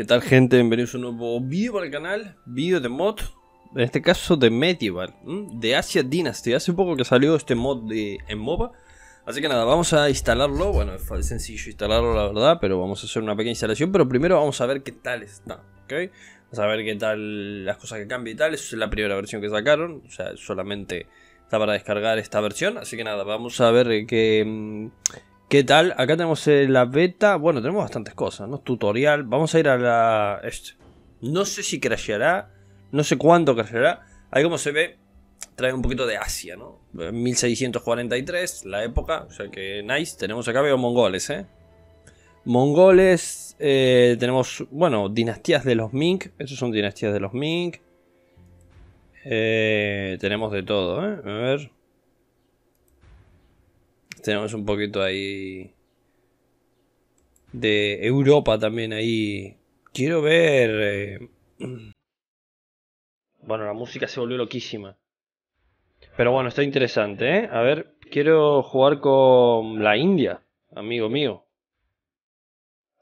¿Qué tal gente? Bienvenidos a un nuevo vídeo para el canal, vídeo de mod, en este caso de Medieval, de Asia Dynasty. Hace poco que salió este mod de, en MOBA, así que nada, vamos a instalarlo. Bueno, es sencillo instalarlo la verdad, pero vamos a hacer una pequeña instalación, pero primero vamos a ver qué tal está, ¿ok? Vamos a ver qué tal las cosas que cambian y tal, es la primera versión que sacaron, o sea, solamente está para descargar esta versión, así que nada, vamos a ver qué ¿Qué tal? Acá tenemos eh, la beta. Bueno, tenemos bastantes cosas, ¿no? Tutorial. Vamos a ir a la. Este, no sé si crasheará. No sé cuánto crasheará. Ahí como se ve, trae un poquito de Asia, ¿no? 1643, eh, la época. O sea que nice. Tenemos acá, veo mongoles, ¿eh? Mongoles. Eh, tenemos, bueno, dinastías de los Ming. Esas son dinastías de los Ming. tenemos de todo, ¿eh? A ver. Tenemos un poquito ahí de Europa también ahí. Quiero ver... Eh, bueno, la música se volvió loquísima. Pero bueno, está interesante, ¿eh? A ver, quiero jugar con la India, amigo mío.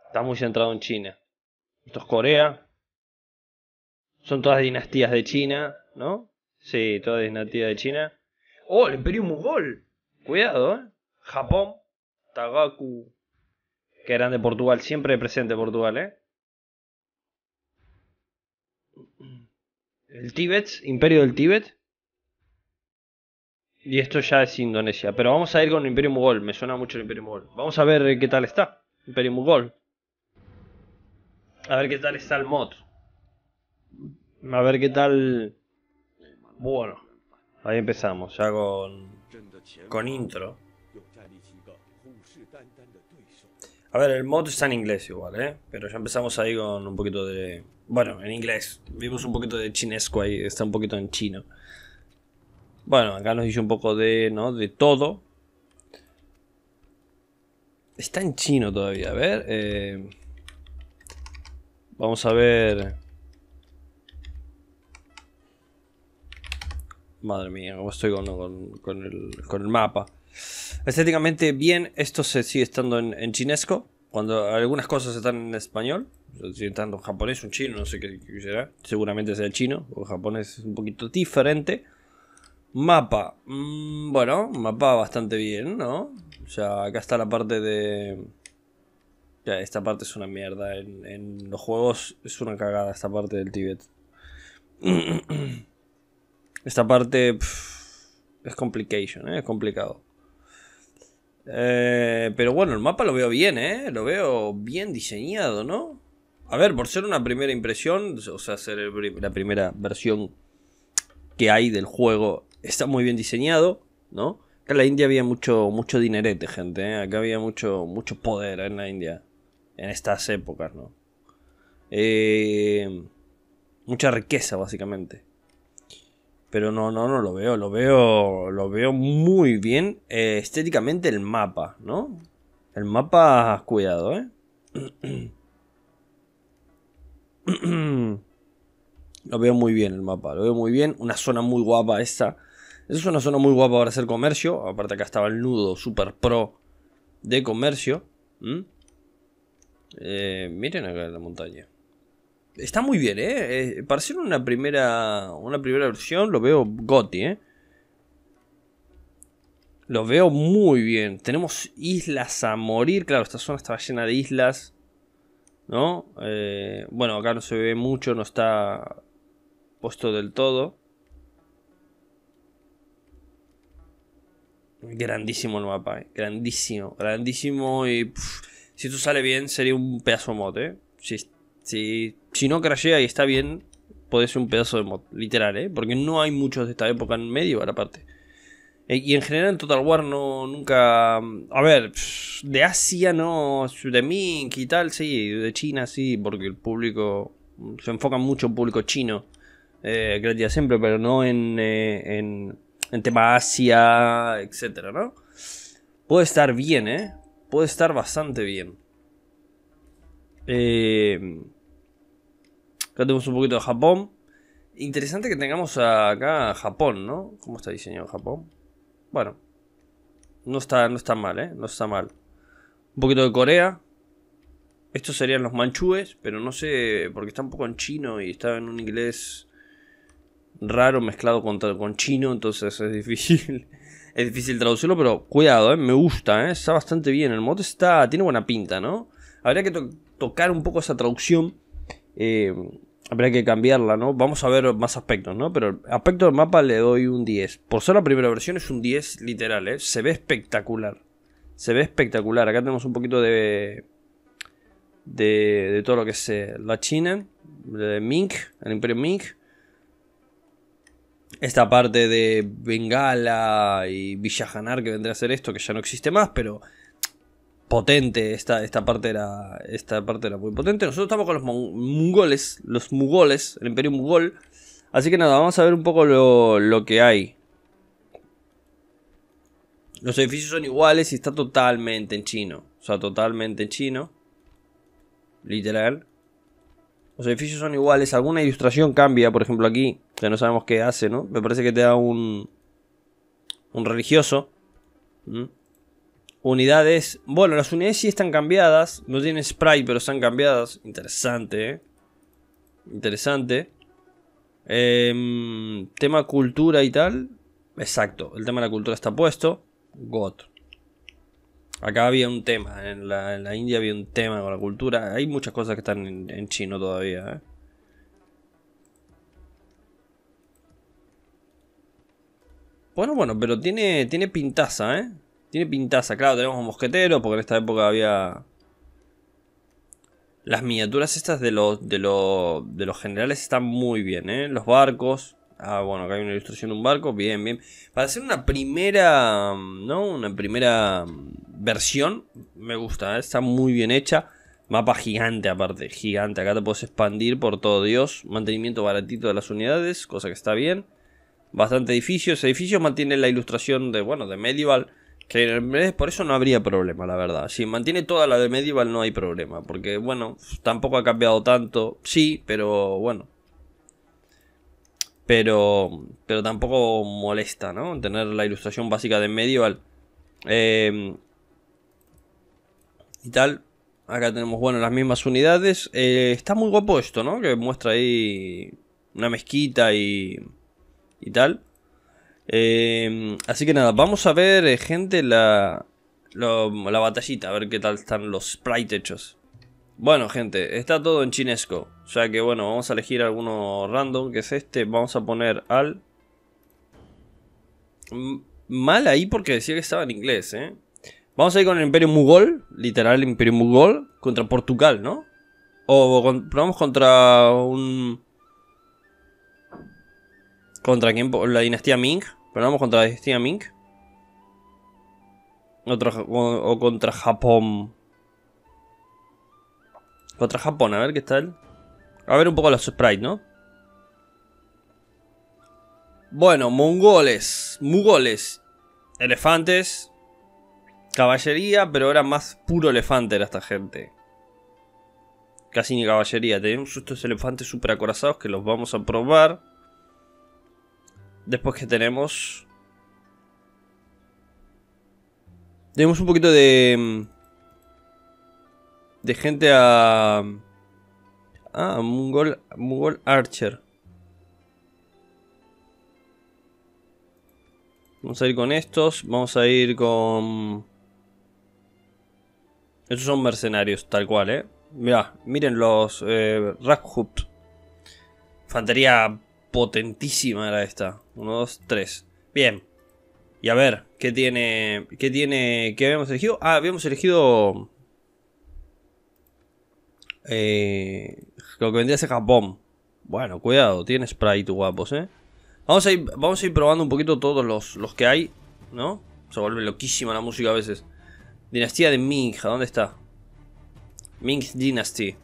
Está muy centrado en China. Esto es Corea. Son todas dinastías de China, ¿no? Sí, todas dinastías de China. ¡Oh, el Imperio mugol, Cuidado, ¿eh? Japón, Tagaku, que eran de Portugal, siempre presente Portugal, ¿eh? El Tíbet, Imperio del Tíbet. Y esto ya es Indonesia. Pero vamos a ir con el Imperio Mugol. Me suena mucho el Imperio Mugol. Vamos a ver eh, qué tal está. Imperio Mugol. A ver qué tal está el mod. A ver qué tal. Bueno. Ahí empezamos. Ya con. Con intro. A ver, el mod está en inglés igual, ¿eh? Pero ya empezamos ahí con un poquito de... Bueno, en inglés. Vimos un poquito de chinesco ahí, está un poquito en chino. Bueno, acá nos dice un poco de, ¿no? De todo. Está en chino todavía, a ver. Eh, vamos a ver... Madre mía, cómo estoy con, con, el, con el mapa. Estéticamente bien, esto se sigue estando en, chinesco. Cuando algunas cosas están en español, sigue estando en japonés, un chino, no sé qué, será. Seguramente sea el chino, o japonés es un poquito diferente. Mapa. Mm, bueno, mapa bastante bien, ¿no? O sea, acá está la parte de... Ya, esta parte es una mierda. En, los juegos es una cagada esta parte del Tíbet. Esta parte es complication, ¿eh? es complicado. Eh, pero bueno, el mapa lo veo bien, ¿eh? Lo veo bien diseñado, ¿no? A ver, por ser una primera impresión, o sea, ser la primera versión que hay del juego, está muy bien diseñado, ¿no? en la India había mucho, mucho dinerete, gente, ¿eh? Acá había mucho, mucho poder en la India, en estas épocas, ¿no? Eh, mucha riqueza, básicamente pero no, no, no lo veo, lo veo, lo veo muy bien eh, estéticamente el mapa, ¿no? El mapa, cuidado, ¿eh? lo veo muy bien el mapa, lo veo muy bien, una zona muy guapa esta. Es una zona muy guapa para hacer comercio, aparte acá estaba el nudo super pro de comercio. Eh, miren acá la montaña está muy bien, ¿eh? eh una primera, una primera versión, lo veo goti, ¿eh? Lo veo muy bien. Tenemos islas a morir. Claro, esta zona estaba llena de islas. ¿No? Eh, bueno, acá no se ve mucho, no está puesto del todo. Grandísimo el mapa, ¿eh? grandísimo, grandísimo. Y si esto sale bien, sería un pedazo mote. ¿eh? Si, si si no crashea y está bien, Puede ser un pedazo de mod, literal, ¿eh? Porque no hay muchos de esta época en medio, a la parte e, Y en general en Total War no, nunca... Mm, a ver, de Asia no, de Mink y tal, sí, de China sí, porque el público... Mm, se enfoca mucho en público chino, eh, gracias siempre, pero no en, eh, en, en, tema Asia, etcétera, ¿no? Puede estar bien, ¿eh? Puede estar bastante bien. Eh... Acá tenemos un poquito de Japón. Interesante que tengamos acá Japón, ¿no? ¿Cómo está diseñado Japón? Bueno, no está, no está mal, ¿eh? No está mal. Un poquito de Corea. Estos serían los manchúes, pero no sé, porque está un poco en chino y está en un inglés raro mezclado con, con chino, entonces es difícil. es difícil traducirlo, pero cuidado, ¿eh? me gusta, ¿eh? está bastante bien. El mote está, tiene buena pinta, ¿no? Habría que tocar un poco esa traducción. Eh, Habría que cambiarla, ¿no? Vamos a ver más aspectos, ¿no? Pero aspecto del mapa le doy un 10. Por ser la primera versión es un 10 literal, ¿eh? Se ve espectacular. Se ve espectacular. Acá tenemos un poquito de... De, todo lo que es eh, la China. De Ming, el Imperio Ming. Esta parte de Bengala y Villajanar que vendría a ser esto, que ya no existe más, pero potente, esta, esta, parte era, esta parte era muy potente. Nosotros estamos con los mongoles, los mugoles, el imperio mugol. Así que nada, vamos a ver un poco lo, que hay. Los edificios son iguales y está totalmente en chino. O sea, totalmente en chino. Literal. Los edificios son iguales. Alguna ilustración cambia, por ejemplo, aquí. Ya no sabemos qué hace, ¿no? Me parece que te da un... Un religioso. ¿Mm? unidades. Bueno, las unidades sí están cambiadas. No tienen sprite pero están cambiadas. Interesante, ¿eh? Interesante. Em, tema cultura y tal. Exacto, el tema de la cultura está puesto. God. Acá había un tema, en la, India había un tema con la cultura. Hay muchas cosas que están en, chino todavía. ¿eh? Bueno, bueno, pero tiene, tiene pintaza, ¿eh? Tiene pintaza, claro, tenemos un mosquetero, porque en esta época había... Las miniaturas estas de los, de, los, generales están muy bien, ¿eh? Los barcos. Ah, bueno, acá hay una ilustración de un barco, bien, bien. Para hacer una primera, ¿no? Una primera versión, me gusta, ¿eh? está muy bien hecha. Mapa gigante aparte, gigante. Acá te puedes expandir por todo Dios. Mantenimiento baratito de las unidades, cosa que está bien. Bastante edificios. Edificios mantiene la ilustración de, bueno, de medieval. Que por eso no habría problema, la verdad. Si mantiene toda la de Medieval no hay problema. Porque, bueno, tampoco ha cambiado tanto. Sí, pero bueno. Pero, pero tampoco molesta, ¿no? Tener la ilustración básica de Medieval. Em, y tal. Acá tenemos, bueno, las mismas unidades. Eh, está muy guapo esto, ¿no? Que muestra ahí una mezquita y, y tal. Em, así que nada, vamos a ver, eh, gente, la, la, batallita, a ver qué tal están los sprites hechos. Bueno, gente, está todo en chinesco. O sea que bueno, vamos a elegir alguno random, que es este. Vamos a poner al... Mal ahí porque decía que estaba en inglés, ¿eh? Vamos a ir con el Imperio Mugol, literal Imperio Mugol, contra Portugal, ¿no? O probamos vamos contra un... ¿Contra quién? La dinastía Ming vamos contra Destiny Mink. o, contra Japón. Contra Japón, a ver qué tal. A ver un poco los sprites, ¿no? Bueno, mongoles, mugoles, elefantes, caballería, pero era más puro elefante era esta gente. Casi ni caballería, tenemos estos elefantes super acorazados que los vamos a probar. Después que tenemos... Tenemos un poquito de... Mm, de gente a... Ah, Mongol, Archer. Vamos a ir con estos. Vamos a ir con... Estos son mercenarios, tal cual, ¿eh? Mirá, miren los eh, Rakhut. Infantería potentísima era esta. 1, 2, 3. Bien. Y a ver, ¿qué tiene. ¿Qué tiene. ¿Qué habíamos elegido? Ah, habíamos elegido. Eh, lo que vendría a ser Japón. Bueno, cuidado, tiene sprite guapos, eh. Vamos a ir, vamos a ir probando un poquito todos los, los que hay, ¿no? Se vuelve loquísima la música a veces. Dinastía de Ming, dónde está? Ming Dynasty.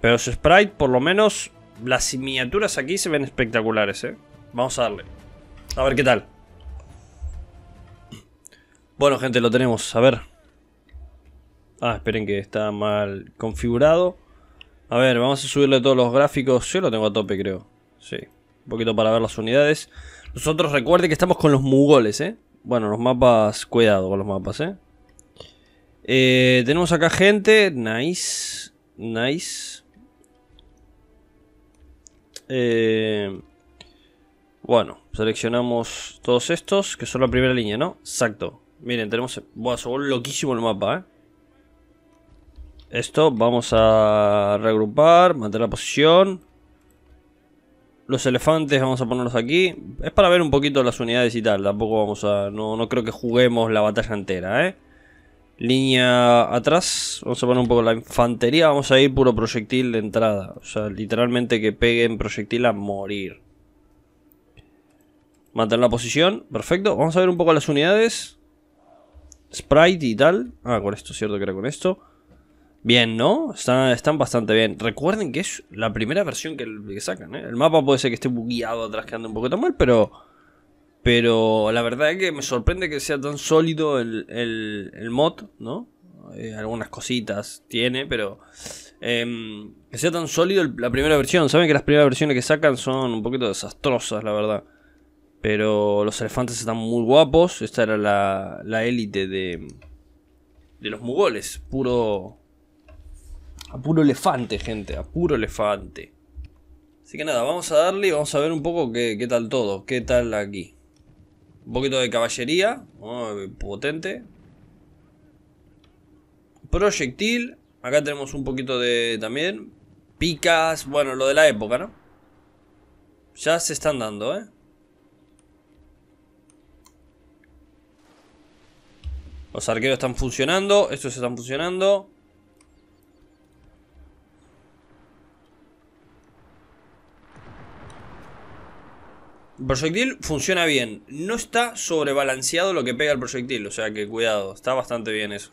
Pero es sprite, por lo menos, las miniaturas aquí se ven espectaculares, ¿eh? Vamos a darle. A ver qué tal. Bueno, gente, lo tenemos. A ver. Ah, esperen que está mal configurado. A ver, vamos a subirle todos los gráficos. Yo lo tengo a tope, creo. Sí. Un poquito para ver las unidades. Nosotros recuerden que estamos con los mugoles, ¿eh? Bueno, los mapas... Cuidado con los mapas, ¿eh? eh tenemos acá gente. Nice. Nice. Eh, bueno, seleccionamos todos estos, que son la primera línea, ¿no? Exacto. Miren, tenemos... Buah, se loquísimo el mapa, ¿eh? Esto, vamos a reagrupar, mantener la posición. Los elefantes vamos a ponerlos aquí. Es para ver un poquito las unidades y tal, tampoco vamos a... No, no creo que juguemos la batalla entera, ¿eh? Línea atrás, vamos a poner un poco la infantería, vamos a ir puro proyectil de entrada. O sea, literalmente que peguen proyectil a morir. Mantener la posición, perfecto. Vamos a ver un poco las unidades. Sprite y tal. Ah, con esto, cierto que era con esto. Bien, ¿no? Están, están bastante bien. Recuerden que es la primera versión que, sacan, ¿eh? El mapa puede ser que esté bugueado atrás, que ande un poquito mal, pero... Pero la verdad es que me sorprende que sea tan sólido el, mod, ¿no? Eh, algunas cositas tiene, pero em, que sea tan sólido la primera versión. Saben que las primeras versiones que sacan son un poquito desastrosas, la verdad. Pero los elefantes están muy guapos. Esta era la, élite de, de los mugoles. Puro. A puro elefante, gente. A puro elefante. Así que nada, vamos a darle y vamos a ver un poco qué, qué tal todo. Qué tal aquí. Un poquito de caballería. potente. Proyectil. Acá tenemos un poquito de también. Picas. Bueno, lo de la época, ¿no? Ya se están dando, ¿eh? Los arqueros están funcionando. Estos están funcionando. El proyectil funciona bien. No está sobrebalanceado lo que pega el proyectil, o sea que cuidado, está bastante bien eso.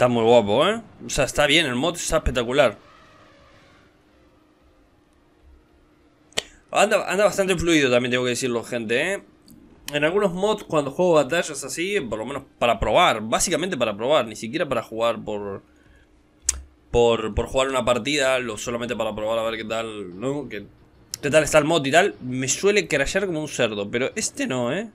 Está muy guapo, ¿eh? O sea, está bien, el mod está espectacular. Anda, anda bastante fluido, también tengo que decirlo, gente, ¿eh? En algunos mods, cuando juego batallas así, por lo menos para probar, básicamente para probar, ni siquiera para jugar por... Por, por jugar una partida, lo solamente para probar a ver qué tal, ¿no? Qué, qué tal está el mod y tal, me suele crashear como un cerdo, pero este no, ¿eh?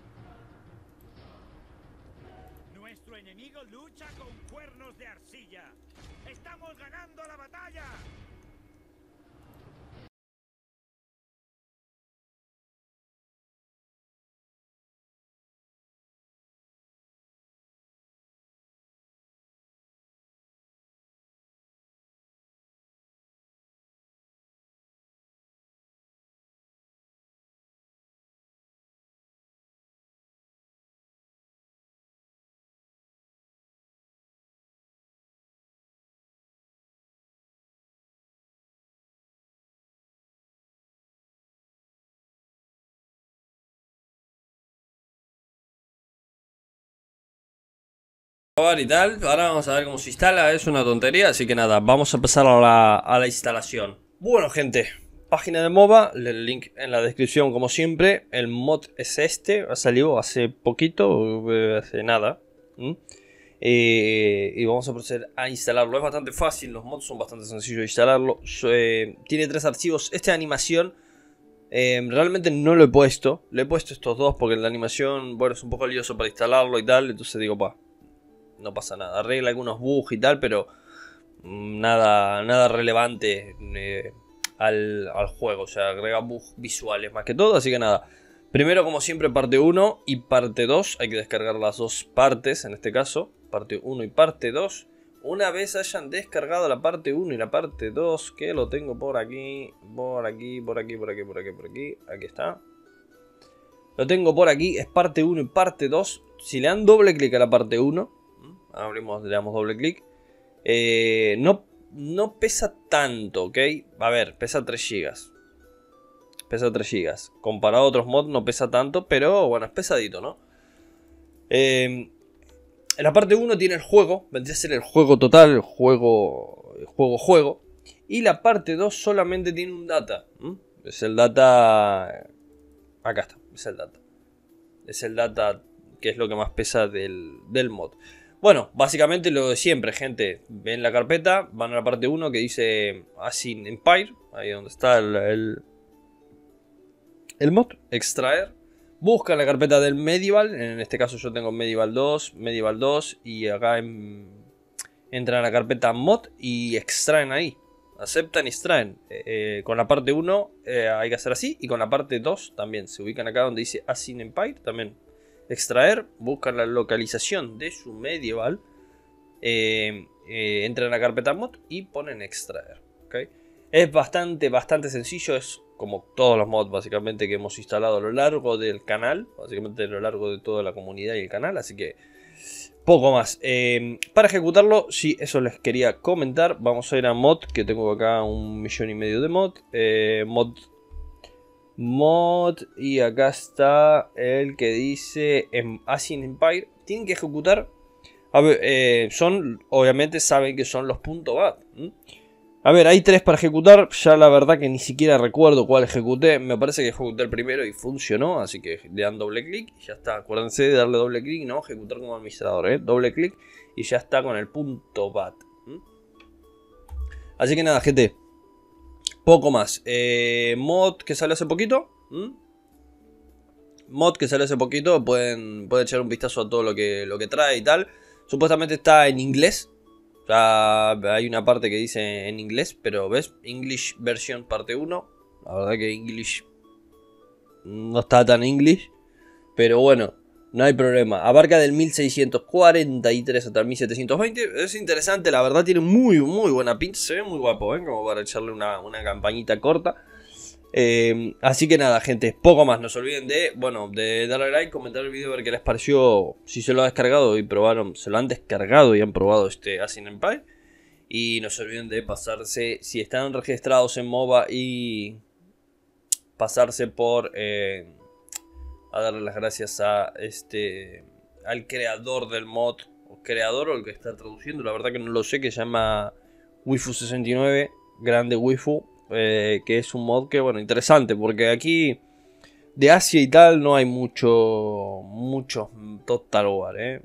y tal, ahora vamos a ver cómo se instala, es una tontería, así que nada, vamos a empezar a la, instalación. Bueno gente, página de MOBA, el link en la descripción como siempre, el mod es este, ha salido hace poquito, eh, hace nada, eh, y vamos a proceder a instalarlo, es bastante fácil, los mods son bastante sencillos de instalarlo, eh, tiene tres archivos, este animación... realmente no lo he puesto, le he puesto estos dos porque la animación, bueno, es un poco lioso para instalarlo y tal, entonces digo, pa, no pasa nada. Arregla algunos bugs y tal, pero mm, nada, nada relevante eh, al, al, juego. O sea, agrega bugs visuales más que todo, así que nada. Primero, como siempre, parte 1 y parte 2. Hay que descargar las dos partes, en este caso, parte 1 y parte 2. Una vez hayan descargado la parte 1 y la parte 2, que lo tengo por aquí, por aquí, por aquí, por aquí, por aquí, por aquí. Aquí está. Lo tengo por aquí, es parte 1 y parte 2. Si le dan doble clic a la parte 1, abrimos, le damos doble clic. Eh, no, no pesa tanto, ¿ok? A ver, pesa 3 GB. Pesa 3 GB. Comparado a otros mods no pesa tanto, pero bueno, es pesadito, ¿no? Em, en la parte 1 tiene el juego, vendría a ser el juego total, juego, el juego, juego. Y la parte 2 solamente tiene un data. Es el data... Acá está, es el data. Es el data que es lo que más pesa del, del mod. Bueno, básicamente lo de siempre, gente. Ven la carpeta, van a la parte 1 que dice Asin Empire, ahí donde está el, el, mod, extraer. Buscan la carpeta del Medieval, en este caso yo tengo Medieval 2, Medieval 2, y acá entran a la carpeta mod y extraen ahí. Aceptan y extraen. Eh, eh, con la parte 1 eh, hay que hacer así, y con la parte 2 también. Se ubican acá donde dice Asin Empire, también extraer, buscan la localización de su medieval, eh, eh entran a la carpeta mod y ponen extraer. Es bastante, bastante sencillo, es como todos los mods básicamente que hemos instalado a lo largo del canal, básicamente a lo largo de toda la comunidad y el canal, así que poco más. Em, para ejecutarlo, si eso les quería comentar, vamos a ir a mod, que tengo acá un millón y medio de mod, eh, mod mod y acá está el que dice en em, Asin Empire tienen que ejecutar eh, son obviamente saben que son los puntos .bat a ver hay tres para ejecutar ya la verdad que ni siquiera recuerdo cuál ejecuté me parece que ejecuté el primero y funcionó así que le dan doble clic ya está acuérdense de darle doble clic no ejecutar como administrador ¿eh? doble clic y ya está con el punto .bat así que nada gente poco más. Eh, mod que sale hace poquito. Mod que sale hace poquito. Pueden, echar un vistazo a todo lo que, lo que trae y tal. Supuestamente está en inglés. O sea, hay una parte que dice en inglés, pero ves, English versión parte 1. La verdad que English no está tan English. Pero bueno, no hay problema. Abarca del 1643 hasta el 1720. Es interesante, la verdad tiene muy, muy buena pinta. Se ve muy guapo, ¿eh? Como para echarle una, una campañita corta. Eh, así que nada, gente, poco más. No se olviden de, bueno, de darle like, comentar el video, ver qué les pareció. Si se lo ha descargado y probaron, se lo han descargado y han probado este Asin Empire. Y no se olviden de pasarse, si están registrados en MOBA y pasarse por... Eh, a darle las gracias a este al creador del mod, o creador o el que está traduciendo, la verdad que no lo sé, que se llama Wifu69, grande Wifu, eh, que es un mod que, bueno, interesante, porque aquí de Asia y tal no hay mucho, muchos Total War, eh.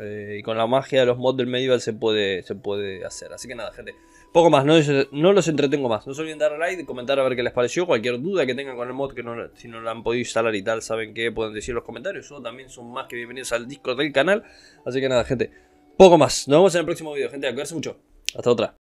Eh, y con la magia de los mods del medieval se puede, se puede hacer. Así que nada, gente. Poco más, no, los entretengo más. No se olviden dar like, comentar a ver qué les pareció. Cualquier duda que tengan con el mod, que si no lo han podido instalar y tal, saben que pueden decir en los comentarios. O también son más que bienvenidos al disco del canal. Así que nada, gente, poco más. Nos vemos en el próximo video, gente. A mucho. Hasta otra.